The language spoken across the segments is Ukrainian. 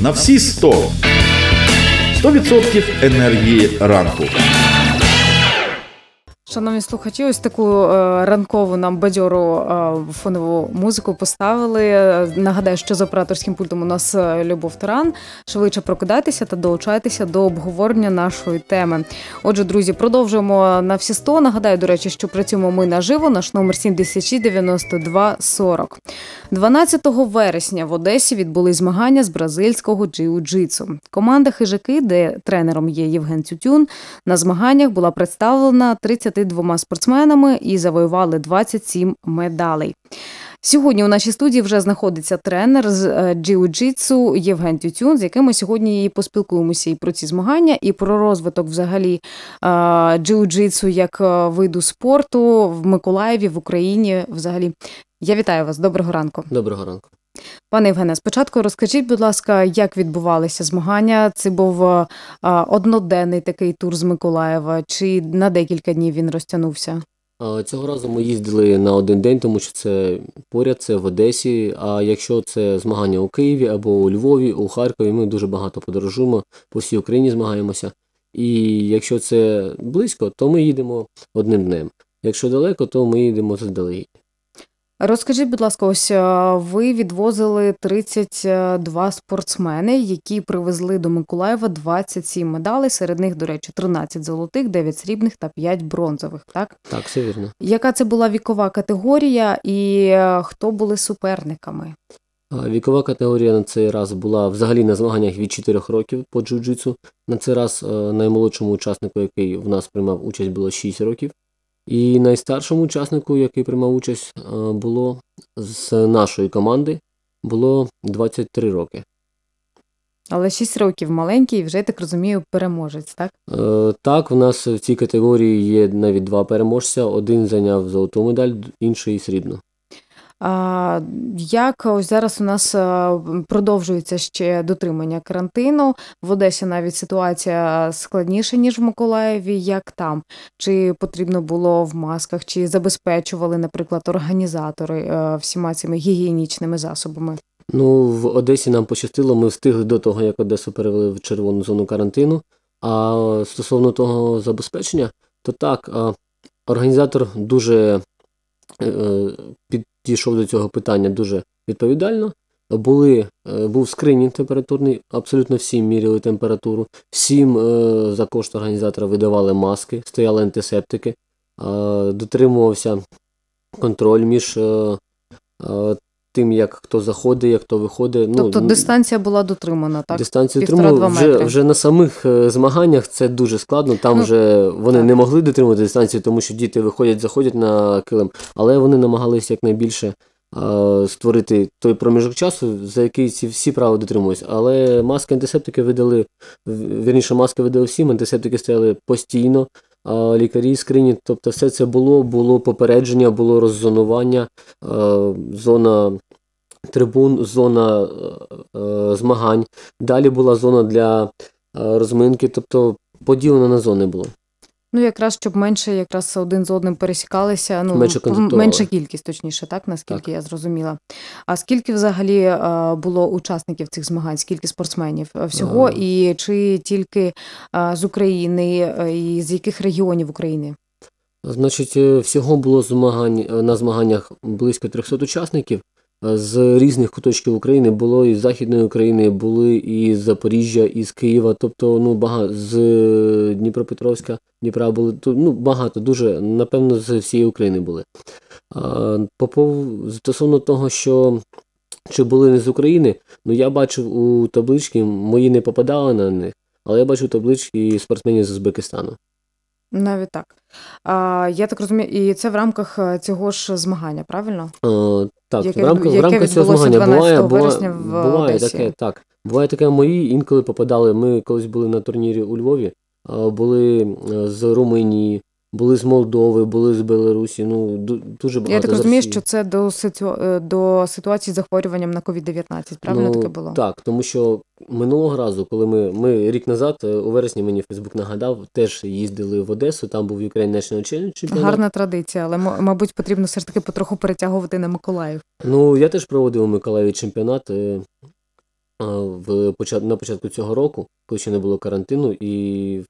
на всі 100. 100% енергії ранку. Шановні слухачі, ось таку е, ранкову нам бадьору е, фонову музику поставили. Нагадаю, що з операторським пультом у нас е, Любов Таран. Швидше прокидатися та долучайтеся до обговорення нашої теми. Отже, друзі, продовжуємо на всі 100. Нагадаю, до речі, що працюємо ми наживо. Наш номер 7692,40. 12 вересня в Одесі відбули змагання з бразильського джиу-джитсу. Команда хижаки, де тренером є Євген Цютюн, на змаганнях була представлена 30 22 спортсменами і завоювали 27 медалей. Сьогодні у нашій студії вже знаходиться тренер з е, джиу-джитсу Євген Тютюн, з яким ми сьогодні і поспілкуємося і про ці змагання, і про розвиток взагалі е, джиу-джитсу як е, виду спорту в Миколаєві в Україні. Взагалі, я вітаю вас. Доброго ранку. Доброго ранку. Пане Євгене, спочатку розкажіть, будь ласка, як відбувалися змагання? Це був е, одноденний такий тур з Миколаєва, чи на декілька днів він розтягнувся? Е, цього разу ми їздили на один день, тому що це поряд, це в Одесі. А якщо це змагання у Києві або у Львові, у Харкові, ми дуже багато подорожуємо, по всій Україні змагаємося. І якщо це близько, то ми їдемо одним днем. Якщо далеко, то ми їдемо заздалегідь. Розкажіть, будь ласка, ось е, ви відвозили 32 е, спортсмени, які привезли до Миколаєва 27 медалей. Серед них, до речі, 13 золотих, 9 срібних та 5 бронзових. Так, Так, все вірно. Яка це була вікова категорія, і е, хто були суперниками? Вікова категорія на цей раз була взагалі на змаганнях від 4 років по джиу-джитсу. На цей раз наймолодшому учаснику, який в нас приймав участь, було 6 років. І найстаршому учаснику, який приймав участь, е, було з нашої команди було 23 роки. Але 6 років маленький, вже я так розумію, переможець, так? Е, Так, в нас в цій категорії є навіть два переможця. Один зайняв золоту медаль, інший срібну. Як ось зараз у нас е, продовжується ще дотримання карантину в Одесі? Навіть ситуація складніша ніж в Миколаєві. Як там чи потрібно було в масках, чи забезпечували, наприклад, організатори е, всіма цими гігієнічними засобами? Ну в Одесі нам пощастило. Ми встигли до того, як Одесу перевели в червону зону карантину. А стосовно того забезпечення, то так, організатор дуже е, під дійшов до цього питання дуже відповідально. Були, е, Був скринінг температурний, абсолютно всім міряли температуру, всім е, за кошт організатора видавали маски, стояли антисептики, е, дотримувався контроль між тим, як хто заходить, як хто виходить. Ну, Тобто дистанція була дотримана, так? Дистанцію дотримали. Вже, вже на самих е, змаганнях це дуже складно. Там ну, вже вони так. не могли дотримувати дистанцію, тому що діти виходять, заходять на килим, але вони намагалися якнайбільше. Е, створити той проміжок часу, за який ці всі правила дотримуються. Але маски антисептики видали вірніше, маски видали всім, антисептики стояли постійно лікарі скрині. Тобто, все це було, було попередження, було роззонування, зона трибун, зона змагань. Далі була зона для розминки, тобто поділено на зони було. Ну, якраз щоб менше якраз один з одним пересікалися. Ну менше менше кількість, точніше, так наскільки так. я зрозуміла. А скільки взагалі е, було учасників цих змагань? Скільки спортсменів е, всього? Ага. Е. І чи тільки з України, і з яких регіонів України? Значить, всього було змагань на змаганнях близько 300 учасників з різних куточків України було і з Західної України, були і з Запоріжжя, і з Києва, тобто ну багато з е, Дніпропетровська, Дніпра були ну багато, дуже напевно з всієї України були. Попов стосовно того, що чи були не з України, ну я бачив у таблички, мої не попадали на них, але я бачив таблички спортсменів з Узбекистану. Навіть так. А, Я так розумію, і це в рамках е, цього ж змагання, правильно? А, так, яке, в рамках в рамках цього змагання буває, буває, в буває таке. Так, буває таке. Мої інколи попадали. Ми колись були на турнірі у Львові, були е, з Румунії, були з Молдови, були з Білорусі. Ну дуже багато. Я так розумію, що це до е, до ситуації з захворюванням на covid 19 правильно ну, таке було? Так, тому що минулого разу, коли ми ми рік назад, е, у вересні мені Фейсбук нагадав, теж їздили в Одесу. Там був Ukraine National Challenge Гарна традиція, але мабуть потрібно все ж таки потроху перетягувати на Миколаїв. Ну я теж проводив у Миколаєві чемпіонат е, в на початку цього року, коли ще не було карантину і.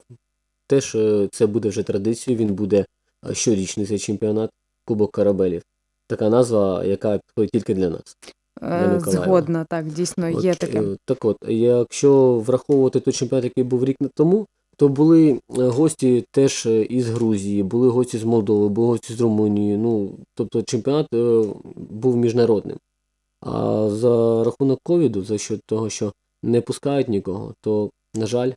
Теж це буде вже традицією, він буде е, щорічний цей чемпіонат Кубок Карабелів. Така назва, яка підходить тільки для нас. Е, для Згодна, так, дійсно є таке. Е, так от, якщо враховувати той чемпіонат, який був рік тому, то були гості теж із Грузії, були гості з Молдови, були гості з Румунії. Ну, Тобто чемпіонат був міжнародним. А за рахунок ковіду, за що того, що не пускають нікого, то, на жаль,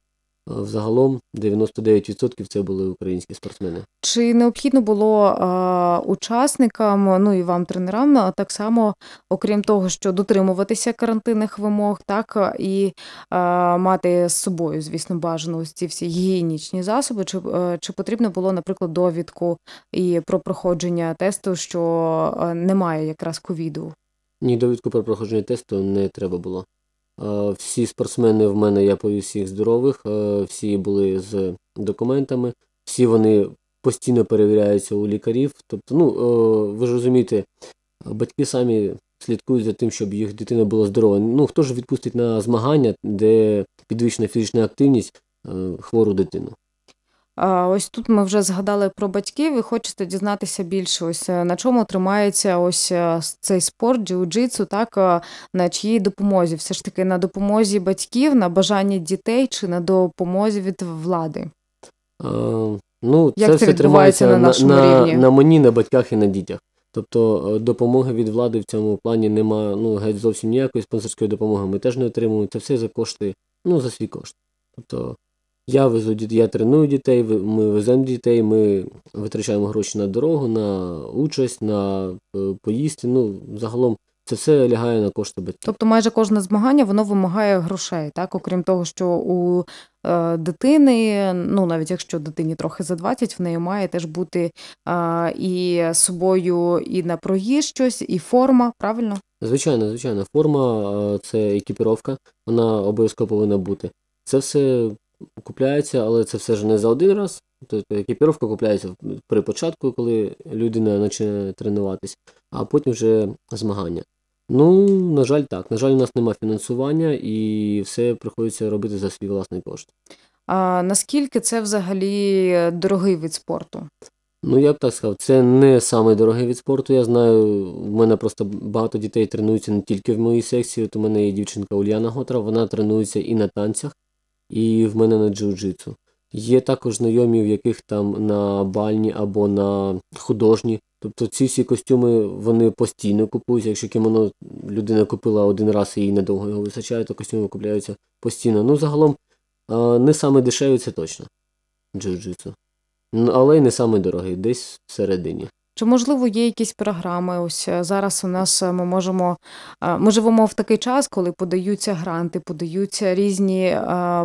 Взагалом 99% це були українські спортсмени. Чи необхідно було а, учасникам, ну і вам тренерам, так само, окрім того, що дотримуватися карантинних вимог, так і а, мати з собою, звісно, бажано ось ці всі гігієнічні засоби. Чи а, чи потрібно було, наприклад, довідку і про проходження тесту, що немає якраз ковіду? Ні, довідку про проходження тесту не треба було. Е, всі спортсмени в мене, я повів всіх здорових, е, всі були з документами, всі вони постійно перевіряються у лікарів. Тобто, ну, е, ви ж розумієте, батьки самі слідкують за тим, щоб їх дитина була здорова. Ну, хто ж відпустить на змагання, де підвищена фізична активність хвору дитину? Ось тут ми вже згадали про батьків і хочете дізнатися більше. Ось е, на чому тримається ось е, цей спорт, джиу-джитсу, так е, на чиїй допомозі? Все ж таки на допомозі батьків, на бажанні дітей чи на допомозі від влади? А, ну, Як це, це все тримається на нашому на, рівні? На, на мені, на батьках і на дітях. Тобто допомоги від влади в цьому плані немає ну, геть зовсім ніякої спонсорської допомоги. Ми теж не отримуємо це все за кошти, ну за свій кошт. Тобто я везу я треную дітей, ми веземо дітей, ми витрачаємо гроші на дорогу, на участь, на е, поїсти. Ну, загалом це все лягає на кошти батьків. Тобто майже кожне змагання воно вимагає грошей, так? Окрім того, що у е, дитини, ну навіть якщо дитині трохи за 20, в неї має теж бути е, і собою, і на проїзд щось, і форма, правильно? Звичайно, звичайно, форма е, це екіпіровка, вона обов'язково повинна бути. Це все купляється, але це все ж не за один раз. Тобто екіпіровка купляється при початку, коли людина починає тренуватися, а потім вже змагання. Ну, на жаль, так. На жаль, у нас немає фінансування і все приходиться робити за свій власний кошт. А наскільки це взагалі дорогий вид спорту? Ну, я б так сказав, це не самий дорогий від спорту. Я знаю, в мене просто багато дітей тренуються не тільки в моїй секції. От у мене є дівчинка Ульяна Готра, вона тренується і на танцях, і в мене на джиу-джитсу. Є також знайомі, в яких там на бальні або на художні. Тобто ці всі костюми вони постійно купуються. Якщо кімоно людина купила один раз і їй надовго його вистачає, то костюми купляються постійно. Ну, загалом, не саме дешеві, це точно. Джиу-джитсу. Але й не саме дорогий, десь всередині. Чи можливо є якісь програми? Ось е, зараз у нас е, ми можемо е, ми живемо в такий час, коли подаються гранти, подаються різні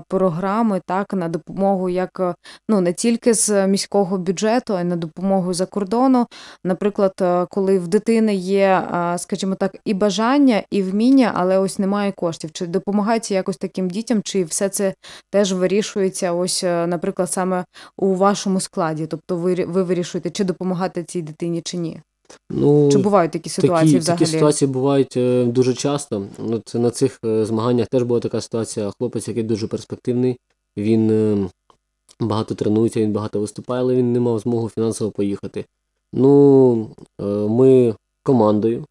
програми, так на допомогу, як ну не тільки з міського бюджету, а й на допомогу за кордону. Наприклад, коли в дитини є, скажімо так, і бажання, і вміння, але ось немає коштів. Чи допомагається якось таким дітям, чи все це теж вирішується? Ось, наприклад, саме у вашому складі, тобто ви ви вирішуєте, чи допомагати цій дитині? дитині чи ні? Ну, Чи бувають такі ситуації такі, взагалі? Такі ситуації бувають е, дуже часто. Ну, На цих е, змаганнях теж була така ситуація. Хлопець, який дуже перспективний, він е, багато тренується, він багато виступає, але він не мав змогу фінансово поїхати. Ну, е, ми командою.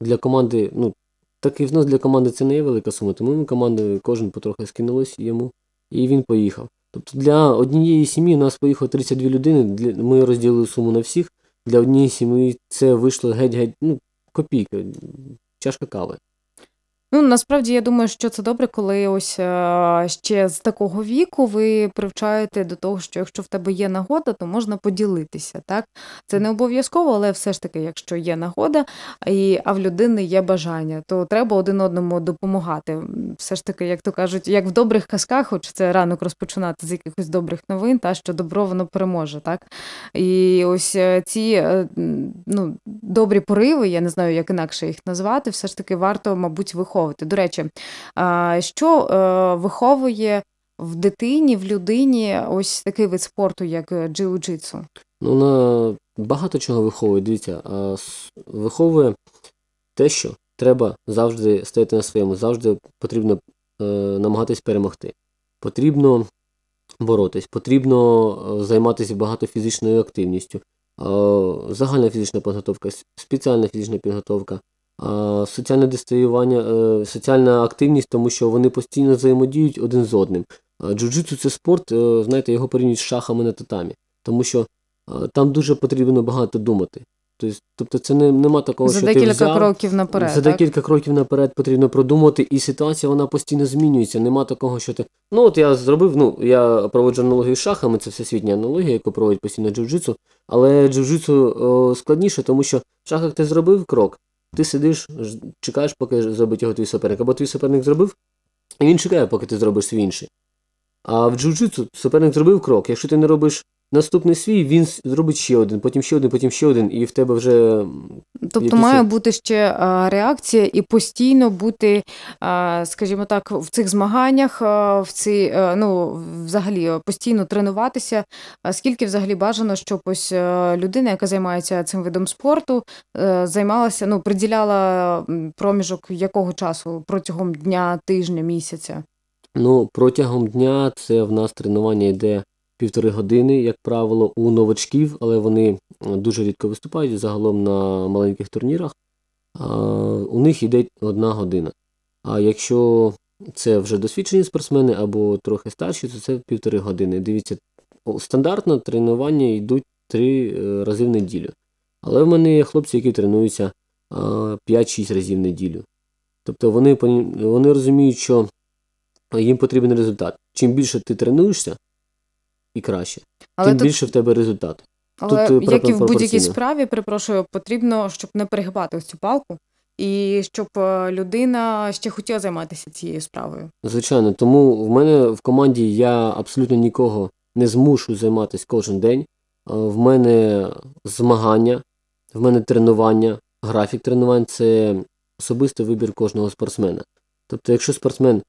Для команди, ну, так і в нас для команди це не є велика сума, тому ми командою кожен потрохи скинулись йому, і він поїхав. Тобто для однієї сім'ї нас поїхало 32 людини, для, ми розділили суму на всіх для однієї сім'ї це вийшло геть-геть ну, копійка, чашка кави. Ну насправді я думаю, що це добре, коли ось е, ще з такого віку ви привчаєте до того, що якщо в тебе є нагода, то можна поділитися. Так це не обов'язково, але все ж таки, якщо є нагода, і а в людини є бажання, то треба один одному допомагати. Все ж таки, як то кажуть, як в добрих казках, хоч це ранок розпочинати з якихось добрих новин, та що добро воно переможе, так і ось е, ці е, ну добрі пориви, я не знаю, як інакше їх назвати, все ж таки варто, мабуть, виховувати виховувати. До речі, що е, виховує в дитині, в людині ось такий вид спорту, як е, джиу-джитсу? Ну, на багато чого виховує, дивіться, виховує те, що треба завжди стояти на своєму, завжди потрібно е, намагатись перемогти. Потрібно боротись, потрібно займатися багато фізичною активністю, загальна фізична підготовка, спеціальна фізична підготовка, Соціальне дистаювання, е, соціальна активність, тому що вони постійно взаємодіють один з одним. Джуджитсу це спорт, е, знаєте, його порівнюють з шахами на татамі, тому що е, там дуже потрібно багато думати. Тобто, тобто це не, нема такого, за що декілька ти взяв, кроків наперед. За так? декілька кроків наперед потрібно продумати, і ситуація вона постійно змінюється. Нема такого, що ти. Ну от я зробив, ну я проводжу аналогію з шахами, це всесвітня аналогія, яку проводить постійно джиу-джитсу, але джиу-джитсу складніше, тому що в шахах ти зробив крок, ти сидиш, чекаєш, поки зробить його твій суперник. Або твій суперник зробив, і він чекає, поки ти зробиш свій інший. А в джиу-джитсу суперник зробив крок. Якщо ти не робиш Наступний свій він зробить ще один, потім ще один, потім ще один, і в тебе вже тобто якісь... має бути ще реакція і постійно бути, скажімо так, в цих змаганнях, в ці е, ну взагалі постійно тренуватися. А Скільки взагалі бажано, щоб ось е, людина, яка займається цим видом спорту, е, займалася, ну приділяла проміжок якого часу протягом дня, тижня, місяця? Ну протягом дня це в нас тренування йде півтори години, як правило, у новачків, але вони е, дуже рідко виступають загалом на маленьких турнірах. У них йде одна година. А якщо це вже досвідчені спортсмени або трохи старші, то це півтори години. Дивіться, стандартно тренування йдуть три е, рази в неділю. Але в мене є хлопці, які тренуються 5-6 разів в неділю. Тобто вони вони розуміють, що їм потрібен результат. Чим більше ти тренуєшся, і краще, але тим тут... більше в тебе результат. Але тут, е, як і в будь-якій справі, перепрошую, потрібно, щоб не перегибати ось цю палку, і щоб е, людина ще хотіла займатися цією справою. Звичайно, тому в мене в команді я абсолютно нікого не змушу займатися кожен день. Е, в мене змагання, в мене тренування, графік тренувань це особистий вибір кожного спортсмена. Тобто, якщо спортсмен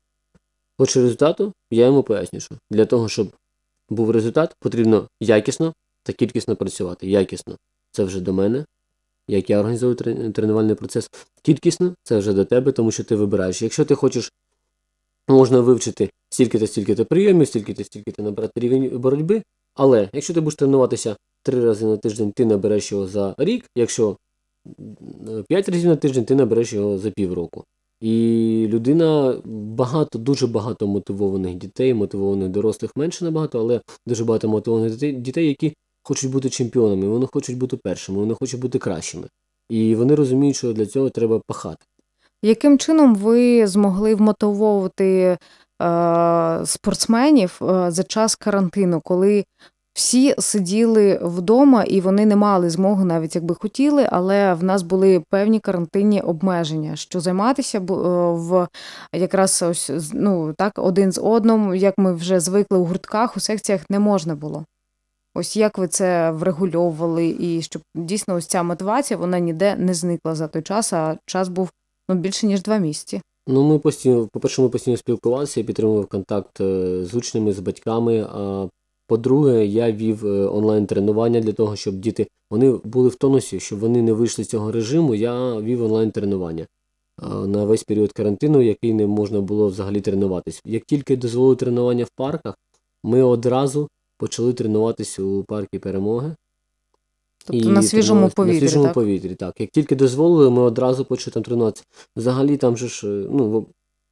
хоче результату, я йому поясню, що для того, щоб був результат, потрібно якісно та кількісно працювати. Якісно це вже до мене, як я організовую тренувальний процес. Кількісно це вже до тебе, тому що ти вибираєш. Якщо ти хочеш, можна вивчити стільки та стільки-то прийомів, стільки та стільки-то набрати рівень боротьби. Але якщо ти будеш тренуватися три рази на тиждень, ти набереш його за рік, якщо п'ять разів на тиждень ти набереш його за півроку. І людина багато, дуже багато мотивованих дітей, мотивованих дорослих менше набагато, але дуже багато мотивованих дітей, які хочуть бути чемпіонами, вони хочуть бути першими, вони хочуть бути кращими. І вони розуміють, що для цього треба пахати. Яким чином ви змогли вмотивовувати е, спортсменів е, за час карантину, коли всі сиділи вдома і вони не мали змоги, навіть якби хотіли, але в нас були певні карантинні обмеження, що займатися е, в якраз ось ну так один з одним, як ми вже звикли у гуртках, у секціях не можна було. Ось як ви це врегульовували, і щоб дійсно ось ця мотивація вона ніде не зникла за той час, а час був ну більше ніж два місяці. Ну, ми постійно, по-перше, ми постійно спілкувалися, підтримував контакт е, з учнями, з батьками. А по-друге, я вів е, онлайн-тренування для того, щоб діти вони були в тонусі, щоб вони не вийшли з цього режиму. Я вів онлайн-тренування е, на весь період карантину, який не можна було взагалі тренуватись. Як тільки дозволили тренування в парках, ми одразу почали тренуватись у паркі перемоги. Тобто і на свіжому повітрі. На свіжому так? повітрі, так. Як тільки дозволили, ми одразу почали там тренуватися. Взагалі, там же ж, е, ну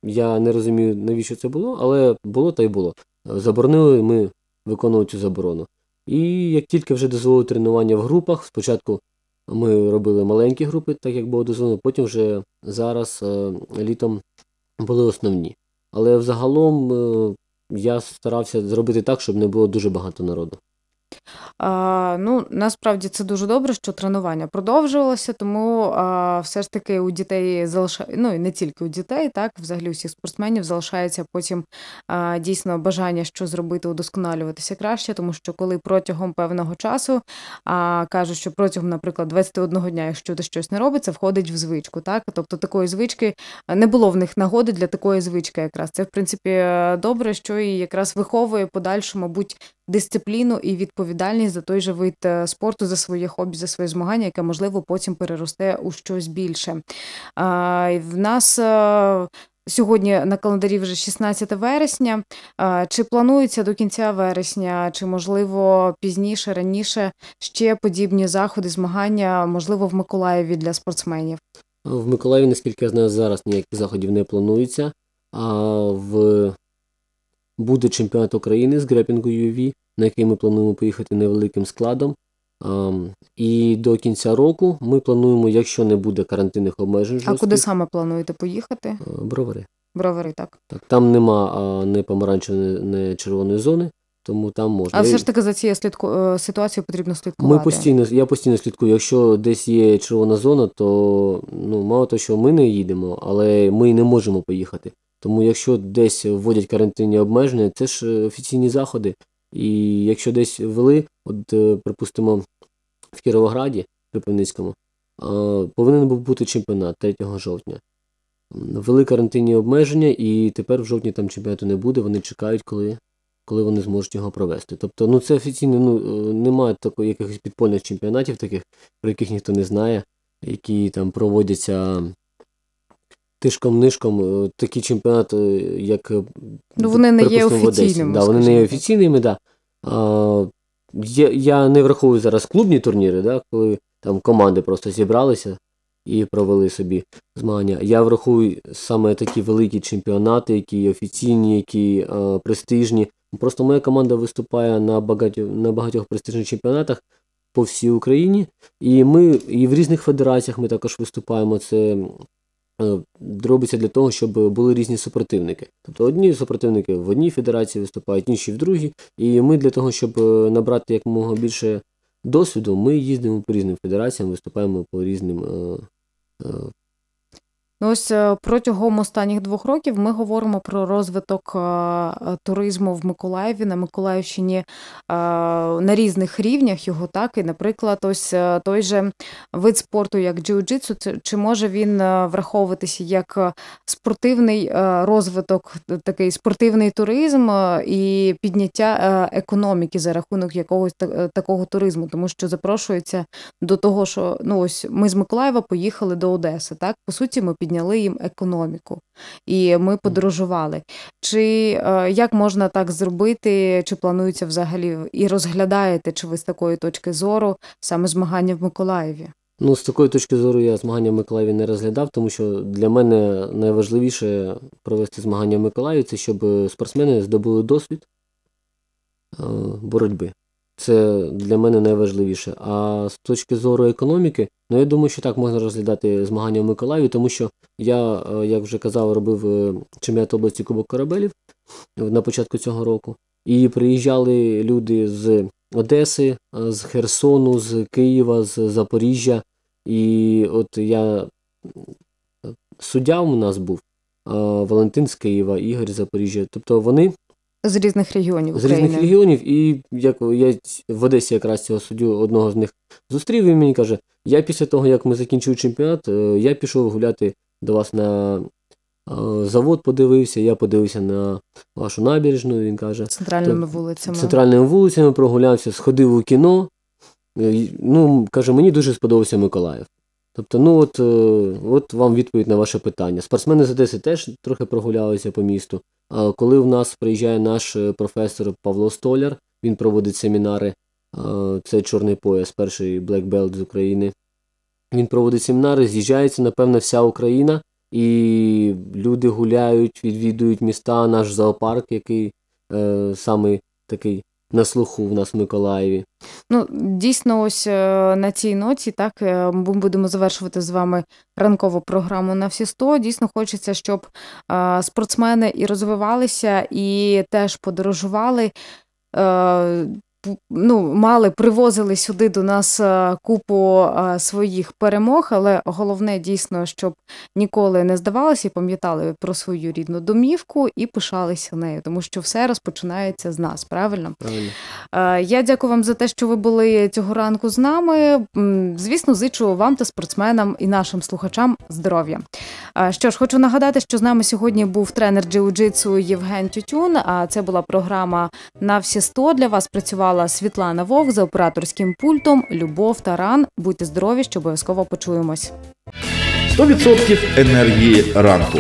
я не розумію, навіщо це було, але було та й було. Заборонили ми виконував цю заборону. І як тільки вже дозволили тренування в групах, спочатку ми робили маленькі групи, так як було дозволено, потім вже зараз е, літом були основні. Але взагалом е, я старався зробити так, щоб не було дуже багато народу. А, Ну, насправді це дуже добре, що тренування продовжувалося, тому а, все ж таки у дітей залишає, ну і не тільки у дітей, так взагалі усіх спортсменів залишається потім а, дійсно бажання, що зробити, удосконалюватися краще, тому що коли протягом певного часу а, кажуть, що протягом, наприклад, 21 дня, якщо ти щось не робиться, входить в звичку. Так, тобто такої звички не було в них нагоди для такої звички, якраз це в принципі добре, що і якраз виховує подальшу, мабуть, дисципліну і відповідальність за той же вид е, спорту, за своє хобі, за своє змагання, яке можливо потім переросте у щось більше. В нас е, Сьогодні на календарі вже 16 вересня. Чи планується до кінця вересня, чи можливо пізніше, раніше ще подібні заходи, змагання, можливо, в Миколаєві для спортсменів? В Миколаєві, наскільки я знаю, зараз ніяких заходів не планується. А в Буде чемпіонат України з грепінгу UV, на який ми плануємо поїхати невеликим складом. Ем, і до кінця року ми плануємо, якщо не буде карантинних обмежень. жорстких... А куди саме плануєте поїхати? Е, бровари. Бровари, так. Так, Там нема е, не помаранчевої, не червоної зони, тому там можна. А все ж таки за цією слідку... Е, ситуацією потрібно слідкувати. Ми постійно, Я постійно слідкую. Якщо десь є червона зона, то ну мало того, що ми не їдемо, але ми не можемо поїхати. Тому якщо десь вводять карантинні обмеження, це ж е, офіційні заходи. І якщо десь ввели, от е, припустимо, в Кіровограді Кропивницькому, повинен був бути чемпіонат 3 жовтня. Ввели карантинні обмеження, і тепер в жовтні там чемпіонату не буде, вони чекають, коли коли вони зможуть його провести. Тобто, ну це офіційно ну, е, немає такої якихось підпольних чемпіонатів, таких, про яких ніхто не знає, які там проводяться тишком нишком е, такі чемпіонати, як е, ну, вони не є офіційними. Да, вони не є офіційними, да. я, я не враховую зараз клубні турніри, да, коли там команди просто зібралися і провели собі змагання. Я врахую саме такі великі чемпіонати, які офіційні, які а, е, престижні. Просто моя команда виступає на багатьох, на багатьох престижних чемпіонатах. По всій Україні, і ми і в різних федераціях ми також виступаємо. Це Е, робиться для того, щоб були різні супротивники. Тобто одні супротивники в одній федерації виступають, інші в другій. І ми для того, щоб е, набрати якомога більше досвіду, ми їздимо по різним федераціям, виступаємо по різним е, Ну, ось е, протягом останніх двох років ми говоримо про розвиток е, туризму в Миколаєві на Миколаївщині е, на різних рівнях його так. І, наприклад, ось той же вид спорту, як джиу-джитсу, чи може він враховуватися як спортивний розвиток, такий спортивний туризм і підняття економіки за рахунок якогось такого туризму, тому що запрошується до того, що ну ось ми з Миколаєва поїхали до Одеси. Так, по суті, ми підняли підняли їм економіку, і ми подорожували. Чи е, як можна так зробити, чи планується взагалі і розглядаєте, чи ви з такої точки зору саме змагання в Миколаєві? Ну, з такої точки зору я змагання в Миколаєві не розглядав, тому що для мене найважливіше провести змагання в Миколаєві це щоб е, спортсмени здобули досвід е, боротьби. Це для мене найважливіше. А з точки зору економіки, ну я думаю, що так можна розглядати змагання в Миколаїві, тому що я, е, як вже казав, робив е, чемпіонат області Кубок Корабелів е, на початку цього року. І приїжджали люди з Одеси, з Херсону, з Києва, з Запоріжжя. І от я суддя у нас був Валентин з Києва, Ігор з Запоріжжя. Тобто вони з різних регіонів України. з різних регіонів, і як я в Одесі якраз цього суддю одного з них зустрів. Він мені каже: я після того, як ми закінчили чемпіонат, е, я пішов гуляти до вас на е, завод, подивився. Я подивився на вашу набережну. Він каже, центральними вулицями центральними вулицями прогулявся, сходив у кіно. Е, ну каже, мені дуже сподобався Миколаїв. Тобто, ну от от вам відповідь на ваше питання. Спортсмени з Одеси теж трохи прогулялися по місту. Е, коли в нас приїжджає наш е, професор Павло Столяр, він проводить семінари. Е, це чорний пояс, перший Black Belt з України. Він проводить семінари, з'їжджається, напевно, вся Україна, і люди гуляють, відвідують міста, наш зоопарк, який е, самий такий на слуху в нас в Миколаєві. Ну, дійсно, ось е, на цій ноті, так ми е, будемо завершувати з вами ранкову програму на всі 100». Дійсно, хочеться, щоб е, спортсмени і розвивалися, і теж подорожували ну, мали привозили сюди до нас е, купу е, своїх перемог, але головне дійсно, щоб ніколи не здавалося, і пам'ятали про свою рідну домівку і пишалися нею, тому що все розпочинається з нас. Правильно, правильно. Е, я дякую вам за те, що ви були цього ранку з нами. Звісно, зичу вам та спортсменам і нашим слухачам здоров'я. Що ж, хочу нагадати, що з нами сьогодні був тренер джиу-джитсу Євген Тютюн. А це була програма на всі 100» для вас. Працювала працювала Світлана Вовк за операторським пультом. Любов Таран. Будьте здорові, що обов'язково почуємось. 100% енергії ранку.